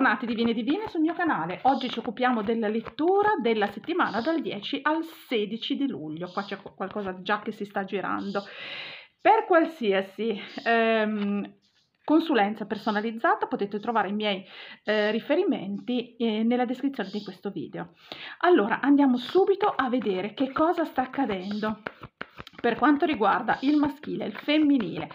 Bentornati Divine Divine sul mio canale. Oggi ci occupiamo della lettura della settimana dal 10 al 16 di luglio. Qua c'è qualcosa già che si sta girando. Per qualsiasi ehm, consulenza personalizzata potete trovare i miei eh, riferimenti eh, nella descrizione di questo video. Allora andiamo subito a vedere che cosa sta accadendo per quanto riguarda il maschile il femminile,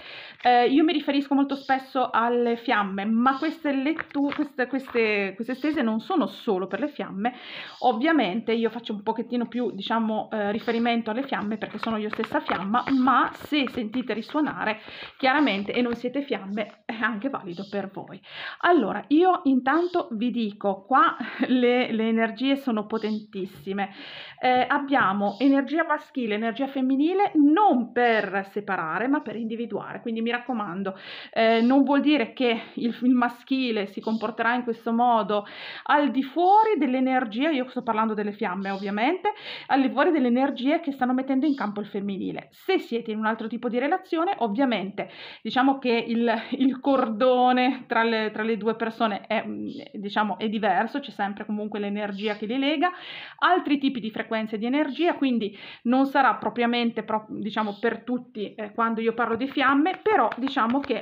eh, io mi riferisco molto spesso alle fiamme, ma queste, letture, queste, queste, queste, stese non sono solo per le fiamme, ovviamente io faccio un pochettino più diciamo, eh, riferimento alle fiamme perché sono io stessa fiamma, ma se sentite risuonare chiaramente e non siete fiamme è anche valido per voi. Allora, io intanto vi dico, qua le, le energie sono potentissime, eh, abbiamo energia maschile, energia femminile, non per separare ma per individuare, quindi mi raccomando, eh, non vuol dire che il, il maschile si comporterà in questo modo al di fuori dell'energia, io sto parlando delle fiamme ovviamente, al di fuori delle energie che stanno mettendo in campo il femminile. Se siete in un altro tipo di relazione, ovviamente diciamo che il, il cordone tra le, tra le due persone è, mm, diciamo, è diverso, c'è sempre comunque l'energia che li lega, altri tipi di frequenze di energia, quindi non sarà propriamente proprio diciamo per tutti eh, quando io parlo di fiamme, però diciamo che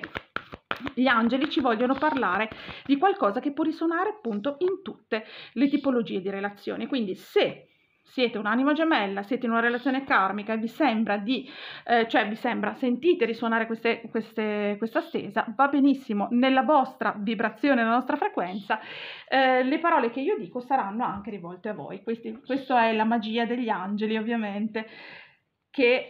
gli angeli ci vogliono parlare di qualcosa che può risuonare appunto in tutte le tipologie di relazioni. Quindi se siete un'anima gemella, siete in una relazione karmica e vi sembra di, eh, cioè vi sembra, sentite risuonare queste, queste, questa stesa, va benissimo, nella vostra vibrazione, nella nostra frequenza, eh, le parole che io dico saranno anche rivolte a voi. questa è la magia degli angeli, ovviamente che eh,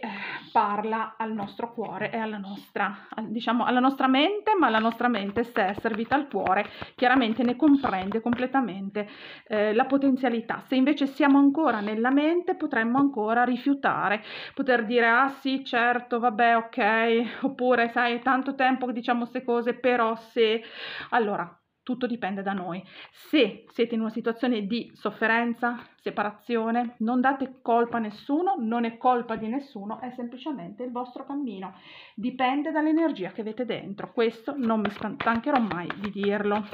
parla al nostro cuore e alla nostra, diciamo, alla nostra mente, ma la nostra mente, se è servita al cuore, chiaramente ne comprende completamente eh, la potenzialità. Se invece siamo ancora nella mente, potremmo ancora rifiutare, poter dire ah sì, certo, vabbè, ok, oppure sai, è tanto tempo che diciamo queste cose, però se... Allora, tutto dipende da noi. Se siete in una situazione di sofferenza, separazione, non date colpa a nessuno, non è colpa di nessuno, è semplicemente il vostro cammino. Dipende dall'energia che avete dentro. Questo non mi stancherò mai di dirlo.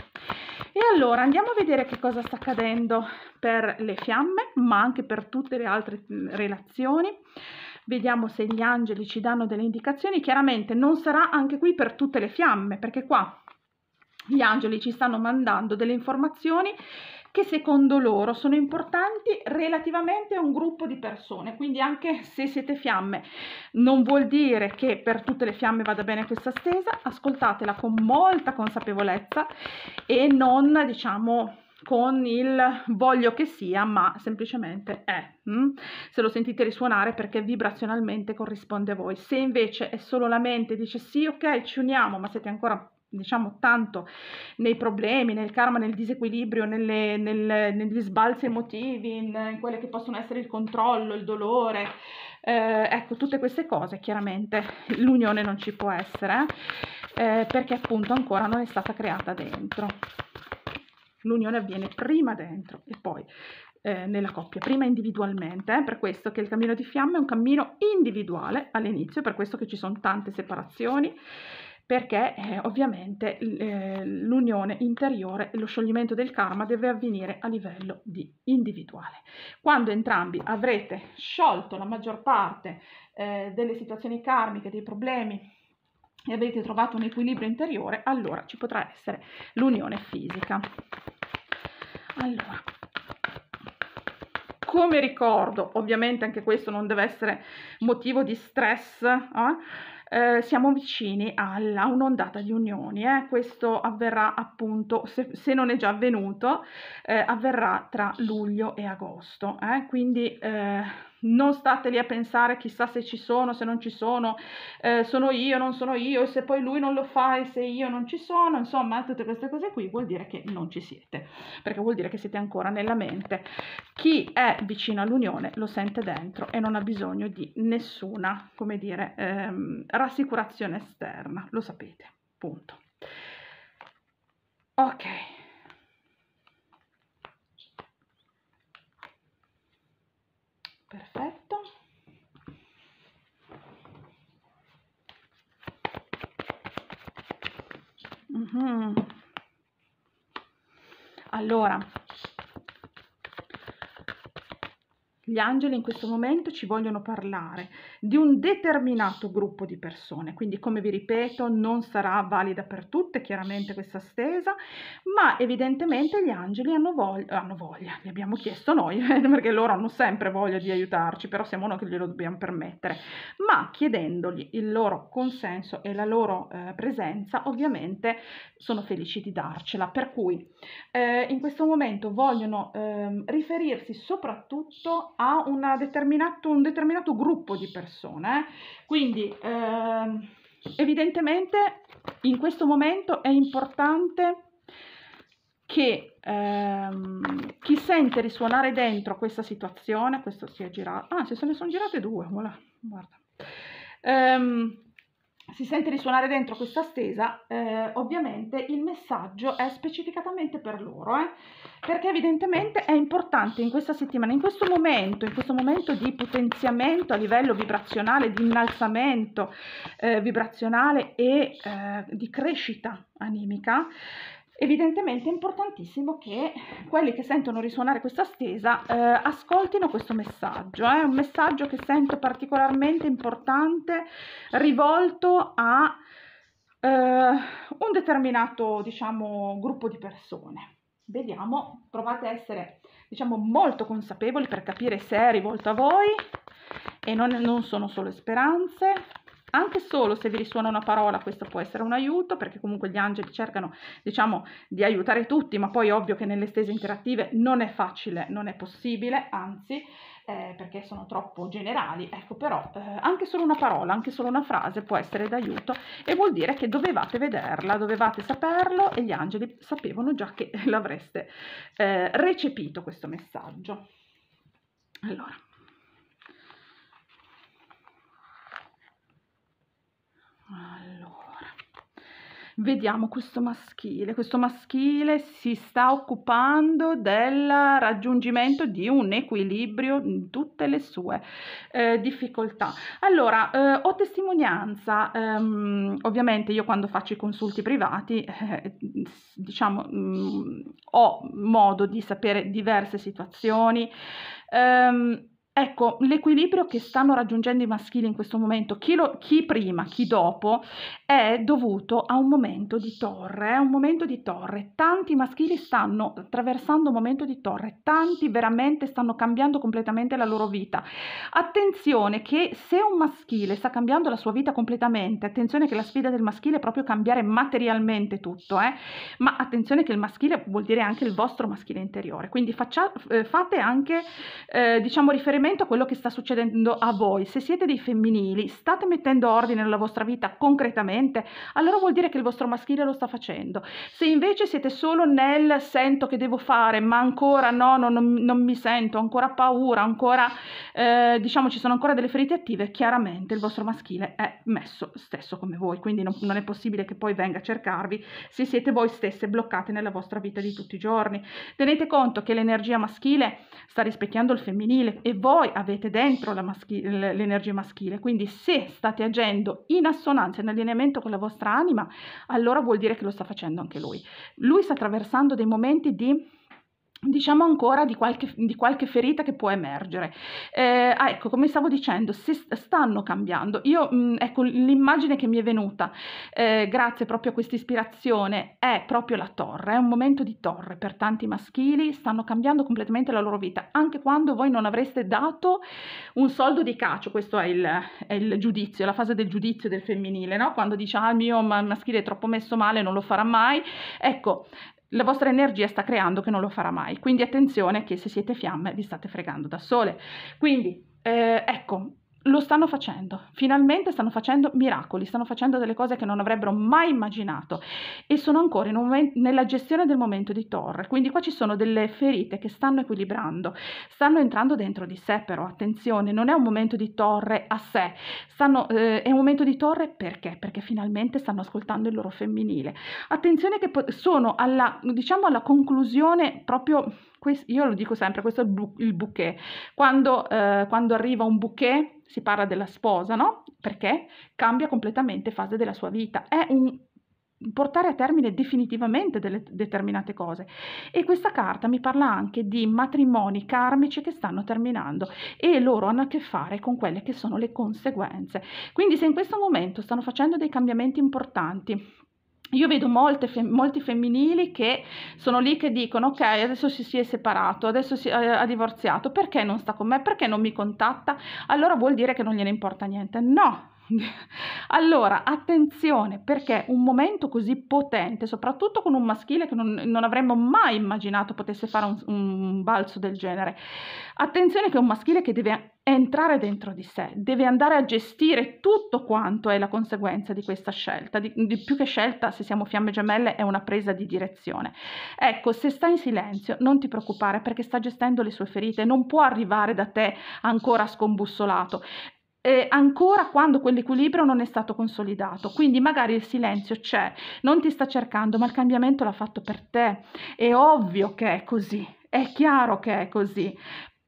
E allora andiamo a vedere che cosa sta accadendo per le fiamme, ma anche per tutte le altre relazioni vediamo se gli angeli ci danno delle indicazioni. Chiaramente non sarà anche qui per tutte le fiamme, perché qua gli angeli ci stanno mandando delle informazioni che secondo loro sono importanti relativamente a un gruppo di persone. Quindi anche se siete fiamme, non vuol dire che per tutte le fiamme vada bene questa stesa, ascoltatela con molta consapevolezza e non diciamo con il voglio che sia, ma semplicemente è. Mm? Se lo sentite risuonare perché vibrazionalmente corrisponde a voi. Se invece è solo la mente, dice sì, ok, ci uniamo, ma siete ancora diciamo tanto nei problemi, nel karma, nel disequilibrio, nelle, nel, negli sbalzi emotivi, in, in, quelle che possono essere il controllo, il dolore, eh, ecco tutte queste cose chiaramente l'unione non ci può essere eh, perché appunto ancora non è stata creata dentro. L'unione avviene prima dentro e poi eh, nella coppia, prima individualmente, eh? per questo che il cammino di fiamme è un cammino individuale all'inizio, per questo che ci sono tante separazioni perché eh, ovviamente eh, l'unione interiore e lo scioglimento del karma deve avvenire a livello individuale. Quando entrambi avrete sciolto la maggior parte eh, delle situazioni karmiche, dei problemi e avete trovato un equilibrio interiore, allora ci potrà essere l'unione fisica. Allora, come ricordo, ovviamente anche questo non deve essere motivo di stress, eh? Eh, siamo vicini alla un'ondata di unioni, eh? questo avverrà appunto, se, se, non è già avvenuto, eh, avverrà tra luglio e agosto, eh. quindi eh, non state lì a pensare chissà se ci sono, se non ci sono, eh, sono io, non sono io, se poi lui non lo fa e se io non ci sono, insomma tutte queste cose qui vuol dire che non ci siete, perché vuol dire che siete ancora nella mente. Chi è vicino all'unione lo sente dentro e non ha bisogno di nessuna, come dire, ehm, rassicurazione esterna, lo sapete, punto. Ok. perfetto uh mhm. -huh. allora Gli angeli in questo momento ci vogliono parlare di un determinato gruppo di persone, quindi come vi ripeto non sarà valida per tutte chiaramente questa stesa, ma evidentemente gli angeli hanno, voglia, hanno voglia, li abbiamo chiesto noi, perché loro hanno sempre voglia di aiutarci, però siamo noi che glielo dobbiamo permettere, ma chiedendogli il loro consenso e la loro eh, presenza ovviamente sono felici di darcela, per cui eh, in questo momento vogliono eh, riferirsi soprattutto a determinato, un determinato gruppo di persone. Quindi eh, evidentemente in questo momento è importante che ehm, chi sente risuonare dentro questa situazione, questo si è girato, ah, se ne sono girate due, voilà, guarda. Ehm, si sente risuonare dentro questa stesa, eh, ovviamente il messaggio è specificatamente per loro, eh? perché evidentemente è importante in questa settimana, in questo momento, in questo momento di potenziamento a livello vibrazionale, di innalzamento eh, vibrazionale e eh, di crescita animica, evidentemente è importantissimo che quelli che sentono risuonare questa stesa eh, ascoltino questo messaggio, è eh, un messaggio che sento particolarmente importante rivolto a eh, un determinato diciamo, gruppo di persone. Vediamo, provate a essere diciamo, molto consapevoli per capire se è rivolto a voi e non, non sono solo speranze anche solo se vi risuona una parola questo può essere un aiuto perché comunque gli angeli cercano diciamo di aiutare tutti ma poi ovvio che nelle stese interattive non è facile non è possibile anzi eh, perché sono troppo generali ecco però eh, anche solo una parola anche solo una frase può essere d'aiuto e vuol dire che dovevate vederla dovevate saperlo e gli angeli sapevano già che l'avreste eh, recepito questo messaggio allora allora vediamo questo maschile questo maschile si sta occupando del raggiungimento di un equilibrio in tutte le sue eh, difficoltà allora eh, ho testimonianza ehm, ovviamente io quando faccio i consulti privati eh, diciamo mh, mm, ho modo di sapere diverse situazioni ehm, Ecco, l'equilibrio che stanno raggiungendo i maschili in questo momento, chi, lo, chi prima, chi dopo, è dovuto a un momento di torre, è eh? un momento di torre. Tanti maschili stanno attraversando un momento di torre, tanti veramente stanno cambiando completamente la loro vita. Attenzione che se un maschile sta cambiando la sua vita completamente, attenzione che la sfida del maschile è proprio cambiare materialmente tutto, eh? ma attenzione che il maschile vuol dire anche il vostro maschile interiore, quindi faccia, eh, fate anche eh, diciamo riferimento a quello che sta succedendo a voi. Se siete dei femminili, state mettendo ordine nella vostra vita concretamente veramente, allora vuol dire che il vostro maschile lo sta facendo. Se invece siete solo nel sento che devo fare, ma ancora no, non, non, non mi sento, ancora paura, ancora eh, diciamo ci sono ancora delle ferite attive, chiaramente il vostro maschile è messo stesso come voi, quindi non, non è possibile che poi venga a cercarvi se siete voi stesse bloccate nella vostra vita di tutti i giorni. Tenete conto che l'energia maschile sta rispecchiando il femminile e voi avete dentro l'energia maschile, quindi se state agendo in assonanza, in allineamento collegamento con la vostra anima, allora vuol dire che lo sta facendo anche lui. Lui sta attraversando dei momenti di diciamo ancora di qualche, di qualche, ferita che può emergere. Eh, ah, ecco, come stavo dicendo, si stanno cambiando. Io, mh, mm, ecco, l'immagine che mi è venuta, eh, grazie proprio a questa ispirazione, è proprio la torre, è un momento di torre per tanti maschili, stanno cambiando completamente la loro vita, anche quando voi non avreste dato un soldo di cacio, questo è il, è il giudizio, la fase del giudizio del femminile, no? quando dice, ah, il mio maschile è troppo messo male, non lo farà mai. Ecco, la vostra energia sta creando che non lo farà mai. Quindi attenzione che se siete fiamme vi state fregando da sole. Quindi eh, ecco, lo stanno facendo, finalmente stanno facendo miracoli, stanno facendo delle cose che non avrebbero mai immaginato e sono ancora un, nella gestione del momento di Thor, quindi qua ci sono delle ferite che stanno equilibrando, stanno entrando dentro di sé però, attenzione, non è un momento di torre a sé, stanno, eh, è un momento di torre perché? Perché finalmente stanno ascoltando il loro femminile. Attenzione che po- sono alla, diciamo alla conclusione proprio io lo dico sempre, questo è il, bu- il bouquet. Quando, eh, quando, arriva un bouquet si parla della sposa, no? Perché cambia completamente fase della sua vita. È un portare a termine definitivamente delle determinate cose. E questa carta mi parla anche di matrimoni karmici che stanno terminando e loro hanno a che fare con quelle che sono le conseguenze. Quindi se in questo momento stanno facendo dei cambiamenti importanti, io vedo molte, molti femminili che sono lì che dicono ok adesso si, si è separato, adesso si, ha, eh, ha divorziato, perché non sta con me, perché non mi contatta, allora vuol dire che non gliene importa niente. No, allora, attenzione, perché un momento così potente, soprattutto con un maschile che non, non avremmo mai immaginato potesse fare un, un balzo del genere, attenzione che è un maschile che deve entrare dentro di sé, deve andare a gestire tutto quanto è la conseguenza di questa scelta, di, di, più che scelta se siamo fiamme gemelle è una presa di direzione. Ecco, se sta in silenzio non ti preoccupare perché sta gestendo le sue ferite, non può arrivare da te ancora scombussolato eh, ancora quando quell'equilibrio non è stato consolidato. Quindi magari il silenzio c'è, non ti sta cercando, ma il cambiamento l'ha fatto per te. È ovvio che è così, è chiaro che è così.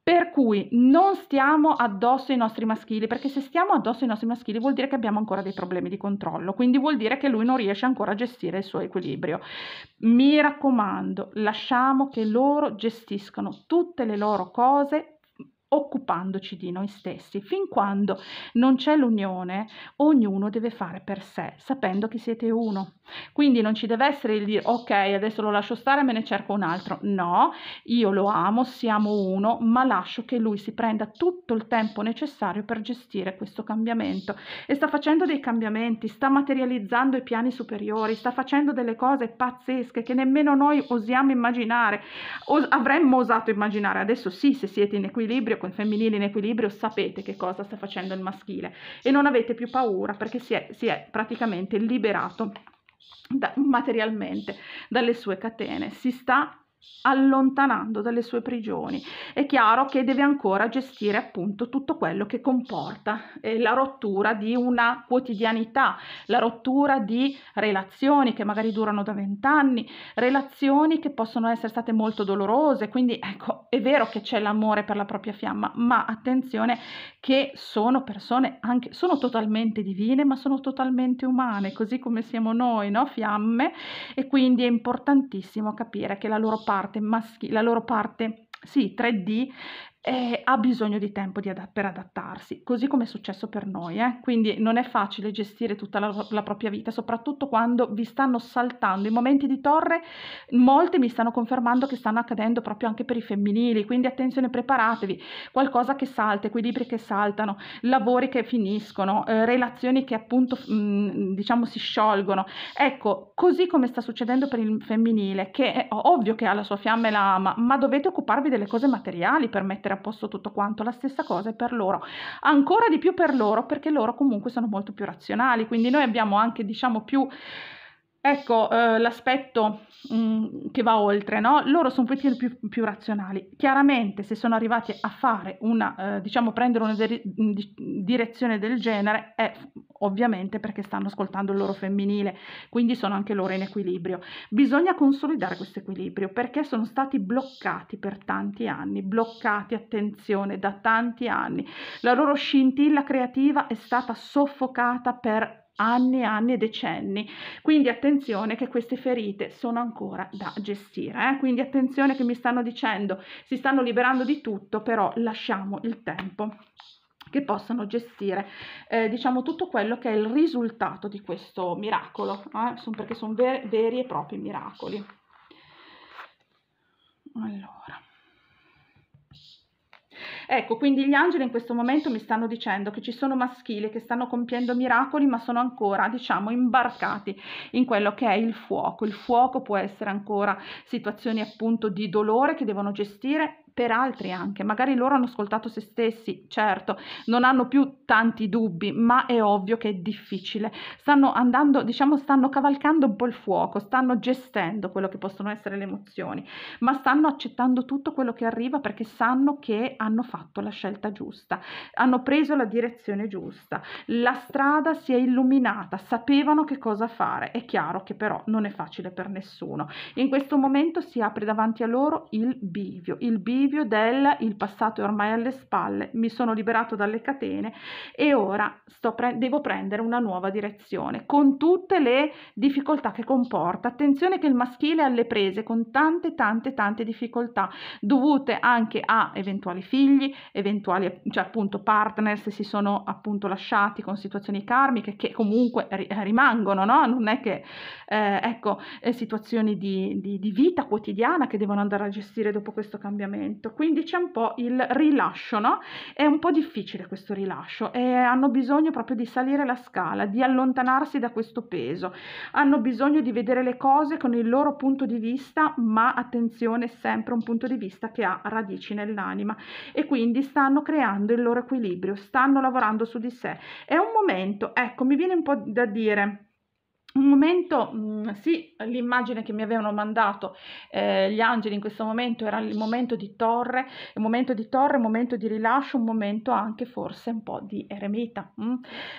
Per cui non stiamo addosso ai nostri maschili, perché se stiamo addosso ai nostri maschili vuol dire che abbiamo ancora dei problemi di controllo, quindi vuol dire che lui non riesce ancora a gestire il suo equilibrio. Mi raccomando, lasciamo che loro gestiscano tutte le loro cose occupandoci di noi stessi. Fin quando non c'è l'unione, ognuno deve fare per sé, sapendo che siete uno. Quindi non ci deve essere il dire ok, adesso lo lascio stare, me ne cerco un altro. No, io lo amo, siamo uno, ma lascio che lui si prenda tutto il tempo necessario per gestire questo cambiamento. E sta facendo dei cambiamenti, sta materializzando i piani superiori, sta facendo delle cose pazzesche che nemmeno noi osiamo immaginare, o avremmo osato immaginare. Adesso sì, se siete in equilibrio, con il femminile in equilibrio sapete che cosa sta facendo il maschile e non avete più paura perché si è, si è praticamente liberato da, materialmente dalle sue catene, si sta allontanando dalle sue prigioni. È chiaro che deve ancora gestire appunto tutto quello che comporta eh, la rottura di una quotidianità, la rottura di relazioni che magari durano da vent'anni, relazioni che possono essere state molto dolorose, quindi ecco, è vero che c'è l'amore per la propria fiamma, ma attenzione che sono persone anche sono totalmente divine, ma sono totalmente umane, così come siamo noi, no? Fiamme e quindi è importantissimo capire che la loro parte parte maschile, la loro parte sì, 3D eh, ha bisogno di tempo di adatt- per adattarsi, così come è successo per noi. Eh? Quindi non è facile gestire tutta la, la, propria vita, soprattutto quando vi stanno saltando i momenti di torre. Molte mi stanno confermando che stanno accadendo proprio anche per i femminili, quindi attenzione, preparatevi. Qualcosa che salta, equilibri che saltano, lavori che finiscono, eh, relazioni che appunto mh, mm, diciamo si sciolgono. Ecco, così come sta succedendo per il femminile, che è ovvio che ha la sua fiamma e la ama, ma dovete occuparvi delle cose materiali per mettere mettere a posto tutto quanto, la stessa cosa è per loro, ancora di più per loro perché loro comunque sono molto più razionali, quindi noi abbiamo anche diciamo più Ecco eh, l'aspetto mh, mm, che va oltre, no? Loro sono un più, più, razionali. Chiaramente se sono arrivati a fare una, eh, diciamo, prendere una de- mm, direzione del genere è ovviamente perché stanno ascoltando il loro femminile, quindi sono anche loro in equilibrio. Bisogna consolidare questo equilibrio perché sono stati bloccati per tanti anni, bloccati, attenzione, da tanti anni. La loro scintilla creativa è stata soffocata per anni e anni e decenni. Quindi attenzione che queste ferite sono ancora da gestire. Eh? Quindi attenzione che mi stanno dicendo, si stanno liberando di tutto, però lasciamo il tempo che possano gestire eh, diciamo tutto quello che è il risultato di questo miracolo eh? sono perché sono ver veri e propri miracoli allora Ecco, quindi gli angeli in questo momento mi stanno dicendo che ci sono maschili che stanno compiendo miracoli, ma sono ancora, diciamo, imbarcati in quello che è il fuoco. Il fuoco può essere ancora situazioni appunto di dolore che devono gestire, per altri anche, magari loro hanno ascoltato se stessi, certo, non hanno più tanti dubbi, ma è ovvio che è difficile. Stanno andando, diciamo, stanno cavalcando un po' il fuoco, stanno gestendo quello che possono essere le emozioni, ma stanno accettando tutto quello che arriva perché sanno che hanno fatto la scelta giusta, hanno preso la direzione giusta, la strada si è illuminata, sapevano che cosa fare. È chiaro che però non è facile per nessuno. In questo momento si apre davanti a loro il bivio, il bivio alivio del il passato è ormai alle spalle, mi sono liberato dalle catene e ora pre- devo prendere una nuova direzione con tutte le difficoltà che comporta. Attenzione che il maschile è alle prese con tante tante tante difficoltà dovute anche a eventuali figli, eventuali cioè appunto partner se si sono appunto lasciati con situazioni karmiche che comunque ri- rimangono, no? Non è che eh, ecco eh, situazioni di, di, di vita quotidiana che devono andare a gestire dopo questo cambiamento movimento, quindi c'è un po' il rilascio, no? È un po' difficile questo rilascio e hanno bisogno proprio di salire la scala, di allontanarsi da questo peso, hanno bisogno di vedere le cose con il loro punto di vista, ma attenzione, sempre un punto di vista che ha radici nell'anima e quindi stanno creando il loro equilibrio, stanno lavorando su di sé. È un momento, ecco, mi viene un po' da dire un momento, mm, sì, l'immagine che mi avevano mandato eh, gli angeli in questo momento era il momento di torre, il momento di torre, un momento di rilascio, un momento anche forse un po' di eremita. Mm?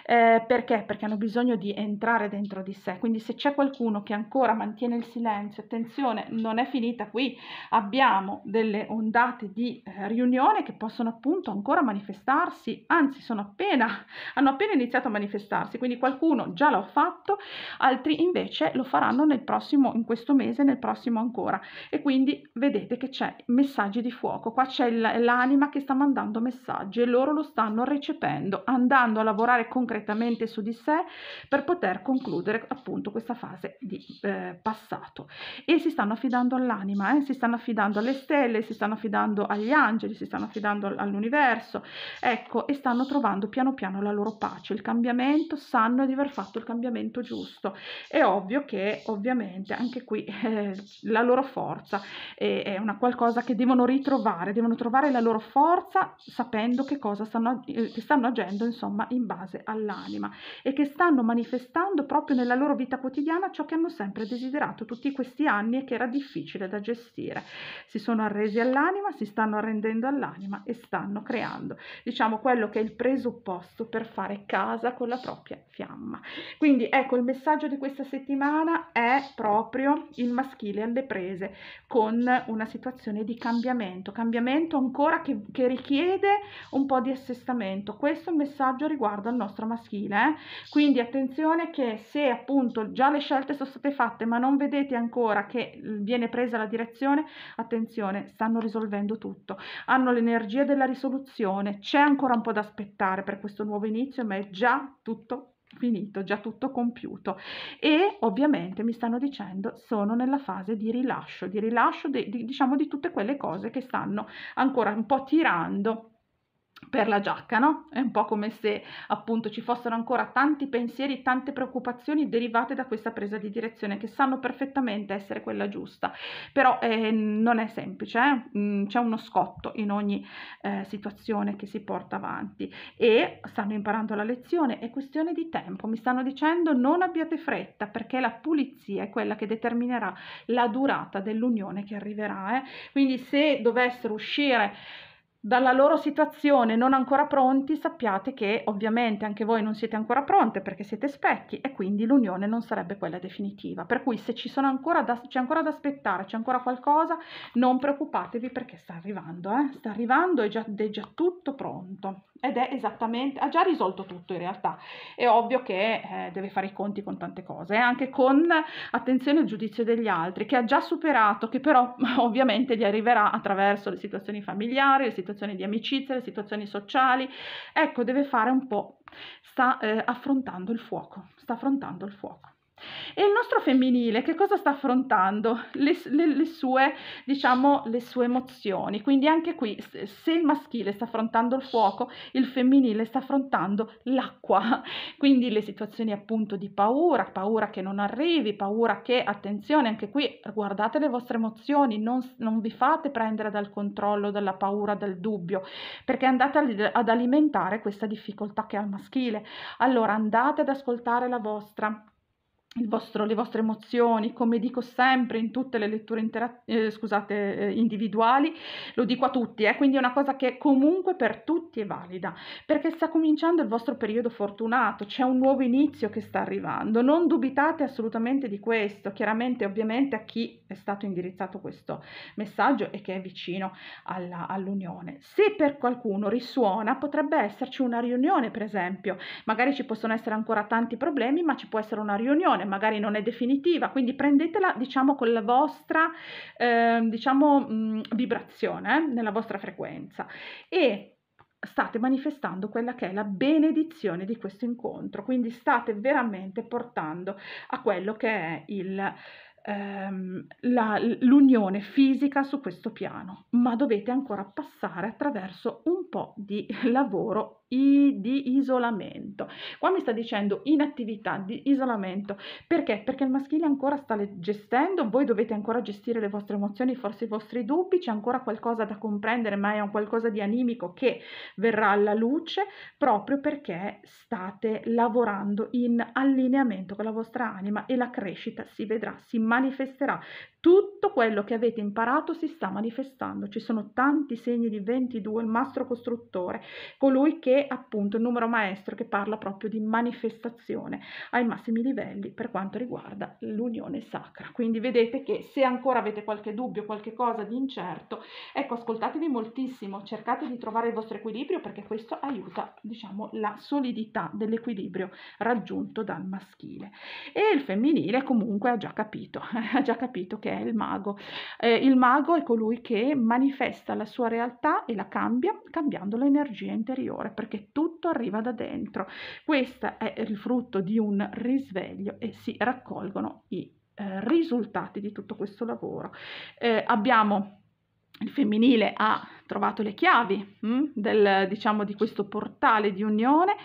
Eh, perché? Perché hanno bisogno di entrare dentro di sé. Quindi se c'è qualcuno che ancora mantiene il silenzio, attenzione, non è finita qui, abbiamo delle ondate di eh, riunione che possono appunto ancora manifestarsi, anzi appena, hanno appena iniziato a manifestarsi, quindi qualcuno già l'ha fatto altri invece lo faranno nel prossimo, in questo mese, nel prossimo ancora. E quindi vedete che c'è messaggi di fuoco, qua c'è l'anima che sta mandando messaggi e loro lo stanno recependo, andando a lavorare concretamente su di sé per poter concludere appunto questa fase di eh, passato. E si stanno affidando all'anima, eh? si stanno affidando alle stelle, si stanno affidando agli angeli, si stanno affidando all'universo, ecco, e stanno trovando piano piano la loro pace, il cambiamento, sanno di aver fatto il cambiamento giusto è ovvio che ovviamente anche qui eh, la loro forza è, è una qualcosa che devono ritrovare, devono trovare la loro forza sapendo che cosa stanno, eh, che stanno agendo insomma in base all'anima e che stanno manifestando proprio nella loro vita quotidiana ciò che hanno sempre desiderato tutti questi anni e che era difficile da gestire. Si sono arresi all'anima, si stanno arrendendo all'anima e stanno creando diciamo quello che è il presupposto per fare casa con la propria fiamma. Quindi ecco il messaggio personaggio di questa settimana è proprio il maschile alle prese con una situazione di cambiamento, cambiamento ancora che, che richiede un po' di assestamento. Questo è il messaggio riguardo al nostro maschile. Eh? Quindi attenzione che se appunto già le scelte sono state fatte ma non vedete ancora che mm, viene presa la direzione, attenzione, stanno risolvendo tutto, hanno l'energia della risoluzione, c'è ancora un po' da aspettare per questo nuovo inizio ma è già tutto finito, già tutto compiuto e ovviamente mi stanno dicendo sono nella fase di rilascio, di rilascio de, di, diciamo di tutte quelle cose che stanno ancora un po' tirando per la giacca, no? È un po' come se appunto ci fossero ancora tanti pensieri, tante preoccupazioni derivate da questa presa di direzione che sanno perfettamente essere quella giusta, però eh, non è semplice, eh? Mm, c'è uno scotto in ogni eh, situazione che si porta avanti e stanno imparando la lezione, è questione di tempo, mi stanno dicendo non abbiate fretta perché la pulizia è quella che determinerà la durata dell'unione che arriverà, eh? quindi se dovessero uscire dalla loro situazione non ancora pronti, sappiate che ovviamente anche voi non siete ancora pronte perché siete specchi e quindi l'unione non sarebbe quella definitiva. Per cui se ancora da, c'è ancora da aspettare, c'è ancora qualcosa, non preoccupatevi perché sta arrivando, eh? sta arrivando, è già, è già tutto pronto ed è esattamente, ha già risolto tutto in realtà, è ovvio che eh, deve fare i conti con tante cose, anche con attenzione al giudizio degli altri, che ha già superato, che però ovviamente gli arriverà attraverso le situazioni familiari, le situazioni di amicizia, le situazioni sociali, ecco deve fare un po', sta eh, affrontando il fuoco, sta affrontando il fuoco. E il nostro femminile che cosa sta affrontando? Le, le, le, sue, diciamo, le sue emozioni. Quindi anche qui, se il maschile sta affrontando il fuoco, il femminile sta affrontando l'acqua. Quindi le situazioni appunto di paura, paura che non arrivi, paura che, attenzione, anche qui guardate le vostre emozioni, non, non vi fate prendere dal controllo, dalla paura, dal dubbio, perché andate ad alimentare questa difficoltà che ha il maschile. Allora andate ad ascoltare la vostra vostro, le vostre emozioni, come dico sempre in tutte le letture intera- eh, scusate, eh, individuali, lo dico a tutti, eh, quindi è una cosa che comunque per tutti è valida, perché sta cominciando il vostro periodo fortunato, c'è un nuovo inizio che sta arrivando, non dubitate assolutamente di questo, chiaramente ovviamente a chi è stato indirizzato questo messaggio e che è vicino alla, all'unione. Se per qualcuno risuona potrebbe esserci una riunione per esempio, magari ci possono essere ancora tanti problemi ma ci può essere una riunione decisione, magari non è definitiva, quindi prendetela diciamo con la vostra eh, diciamo, mh, vibrazione, eh, nella vostra frequenza e state manifestando quella che è la benedizione di questo incontro, quindi state veramente portando a quello che è il, ehm, la, l'unione fisica su questo piano, ma dovete ancora passare attraverso un po' di lavoro i, di isolamento. Qua mi sta dicendo inattività di isolamento. Perché? Perché il maschile ancora sta gestendo, voi dovete ancora gestire le vostre emozioni, forse i vostri dubbi, c'è ancora qualcosa da comprendere, ma è un qualcosa di animico che verrà alla luce proprio perché state lavorando in allineamento con la vostra anima e la crescita si vedrà, si manifesterà. Tutto quello che avete imparato si sta manifestando. Ci sono tanti segni di 22, il mastro costruttore, colui che appunto il numero maestro che parla proprio di manifestazione ai massimi livelli per quanto riguarda l'unione sacra. Quindi vedete che se ancora avete qualche dubbio, qualche cosa di incerto, ecco, ascoltatevi moltissimo, cercate di trovare il vostro equilibrio perché questo aiuta, diciamo, la solidità dell'equilibrio raggiunto dal maschile. E il femminile comunque ha già capito, ha già capito che è il mago. Eh, il mago è colui che manifesta la sua realtà e la cambia cambiando l'energia interiore, per perché tutto arriva da dentro. Questo è il frutto di un risveglio e si raccolgono i eh, risultati di tutto questo lavoro. Eh, abbiamo il femminile ha trovato le chiavi mh, mm, del, diciamo, di questo portale di unione,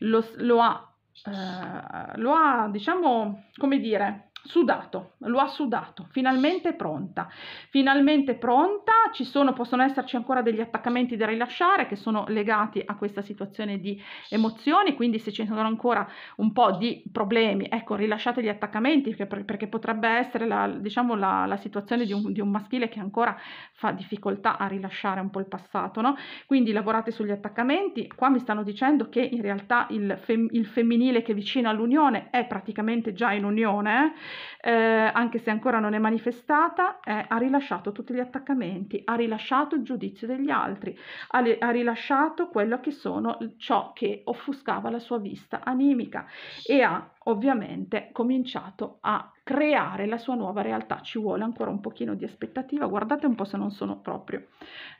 lo, lo ha, eh, lo ha, diciamo, come dire, sudato, lo ha sudato, finalmente pronta, finalmente pronta, ci sono, possono esserci ancora degli attaccamenti da rilasciare che sono legati a questa situazione di emozioni, quindi se ci sono ancora un po' di problemi, ecco, rilasciate gli attaccamenti perché, perché potrebbe essere la, diciamo, la, la situazione di un, di un, maschile che ancora fa difficoltà a rilasciare un po' il passato, no? Quindi lavorate sugli attaccamenti, qua mi stanno dicendo che in realtà il, fem, il femminile che è vicino all'unione è praticamente già in unione, eh? eh, anche se ancora non è manifestata, eh, ha rilasciato tutti gli attaccamenti, ha rilasciato il giudizio degli altri, ha, ha rilasciato quello che sono ciò che offuscava la sua vista animica e ha ovviamente cominciato a creare la sua nuova realtà. Ci vuole ancora un pochino di aspettativa, guardate un po' se non sono proprio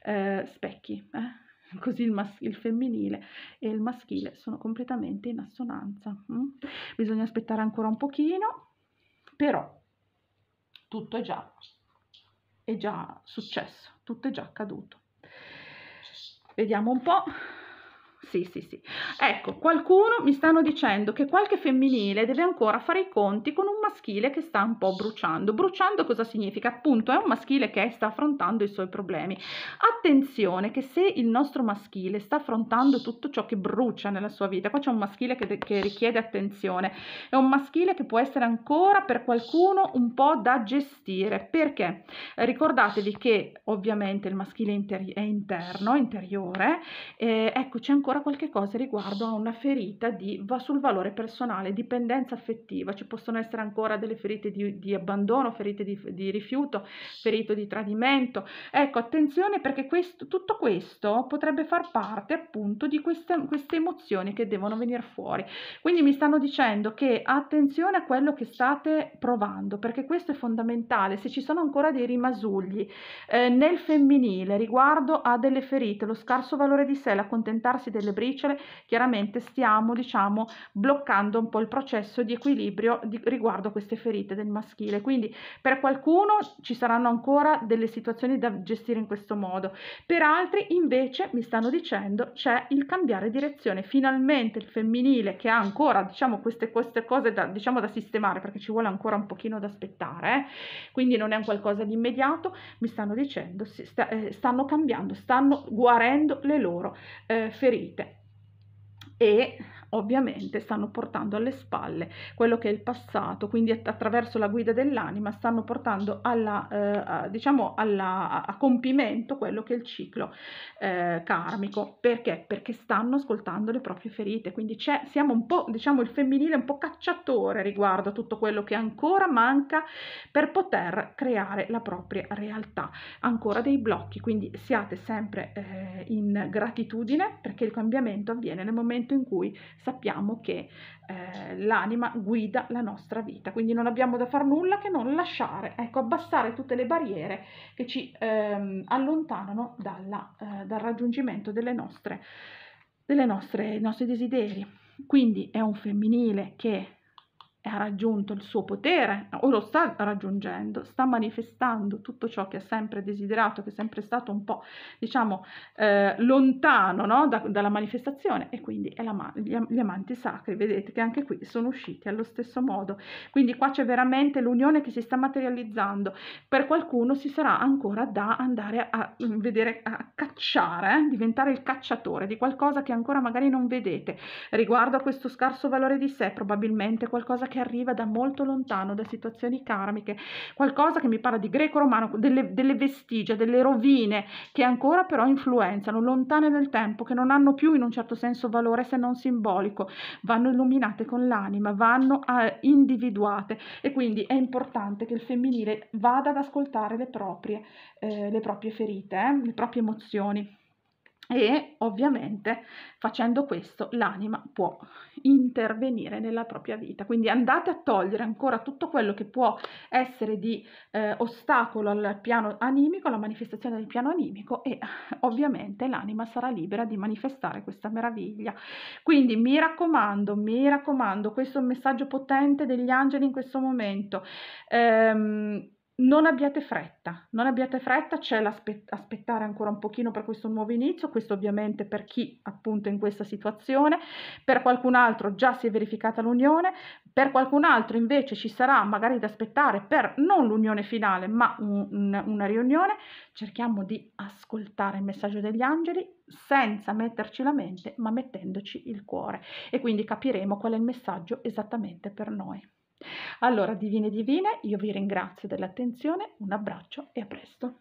eh, specchi. Eh? così il, mas- il, femminile e il maschile sono completamente in assonanza. Mm? Bisogna aspettare ancora un pochino, però tutto è già, è già successo, tutto è già accaduto. Vediamo un po'. Sì, sì, sì. Ecco, qualcuno mi stanno dicendo che qualche femminile deve ancora fare i conti con un maschile che sta un po' bruciando. Bruciando cosa significa? Appunto, è un maschile che sta affrontando i suoi problemi. Attenzione che se il nostro maschile sta affrontando tutto ciò che brucia nella sua vita, qua c'è un maschile che, che richiede attenzione, è un maschile che può essere ancora per qualcuno un po' da gestire. Perché? Ricordatevi che ovviamente il maschile interi- è interno, interiore, eh, ecco c'è ancora ancora qualche cosa riguardo a una ferita di, va sul valore personale, dipendenza affettiva, ci possono essere ancora delle ferite di, di abbandono, ferite di, di, rifiuto, ferite di tradimento. Ecco, attenzione perché questo, tutto questo potrebbe far parte appunto di queste, queste emozioni che devono venire fuori. Quindi mi stanno dicendo che attenzione a quello che state provando, perché questo è fondamentale. Se ci sono ancora dei rimasugli eh, nel femminile riguardo a delle ferite, lo scarso valore di sé, l'accontentarsi delle briciole, chiaramente stiamo diciamo bloccando un po' il processo di equilibrio di, riguardo queste ferite del maschile. Quindi per qualcuno ci saranno ancora delle situazioni da gestire in questo modo, per altri invece mi stanno dicendo c'è il cambiare direzione, finalmente il femminile che ha ancora diciamo queste, queste cose da, diciamo, da sistemare perché ci vuole ancora un pochino da aspettare, eh? quindi non è un qualcosa di immediato, mi stanno dicendo sta, eh, stanno cambiando, stanno guarendo le loro eh, ferite preferite e ovviamente stanno portando alle spalle quello che è il passato, quindi attraverso la guida dell'anima stanno portando alla, eh, a, diciamo alla, a compimento quello che è il ciclo eh, karmico. Perché? Perché stanno ascoltando le proprie ferite, quindi c'è, siamo un po', diciamo, il femminile un po' cacciatore riguardo a tutto quello che ancora manca per poter creare la propria realtà. Ancora dei blocchi, quindi siate sempre eh, in gratitudine perché il cambiamento avviene nel momento in cui sappiamo che eh, l'anima guida la nostra vita, quindi non abbiamo da far nulla che non lasciare, ecco, abbassare tutte le barriere che ci ehm, allontanano dalla, eh, dal raggiungimento delle nostre, delle nostre, dei nostri desideri. Quindi è un femminile che ha raggiunto il suo potere o lo sta raggiungendo, sta manifestando tutto ciò che ha sempre desiderato, che è sempre stato un po' diciamo eh, lontano no? da, dalla manifestazione e quindi è la, gli, gli amanti sacri, vedete che anche qui sono usciti allo stesso modo, quindi qua c'è veramente l'unione che si sta materializzando, per qualcuno si sarà ancora da andare a, a mm, vedere, a cacciare, eh? diventare il cacciatore di qualcosa che ancora magari non vedete, riguardo a questo scarso valore di sé, probabilmente qualcosa che che arriva da molto lontano, da situazioni karmiche, qualcosa che mi parla di greco-romano, delle, delle vestigia, delle rovine che ancora però influenzano, lontane nel tempo, che non hanno più in un certo senso valore se non simbolico, vanno illuminate con l'anima, vanno a, eh, individuate e quindi è importante che il femminile vada ad ascoltare le proprie, eh, le proprie ferite, eh, le proprie emozioni e ovviamente facendo questo l'anima può intervenire nella propria vita. Quindi andate a togliere ancora tutto quello che può essere di eh, ostacolo al piano animico, alla manifestazione del piano animico e ovviamente l'anima sarà libera di manifestare questa meraviglia. Quindi mi raccomando, mi raccomando, questo è un messaggio potente degli angeli in questo momento. Ehm, non abbiate fretta, non abbiate fretta, c'è l'aspettare ancora un pochino per questo nuovo inizio, questo ovviamente per chi appunto è in questa situazione, per qualcun altro già si è verificata l'unione, per qualcun altro invece ci sarà magari da aspettare per non l'unione finale ma un, una riunione, cerchiamo di ascoltare il messaggio degli angeli senza metterci la mente ma mettendoci il cuore e quindi capiremo qual è il messaggio esattamente per noi. Allora, divine divine, io vi ringrazio dell'attenzione, un abbraccio e a presto.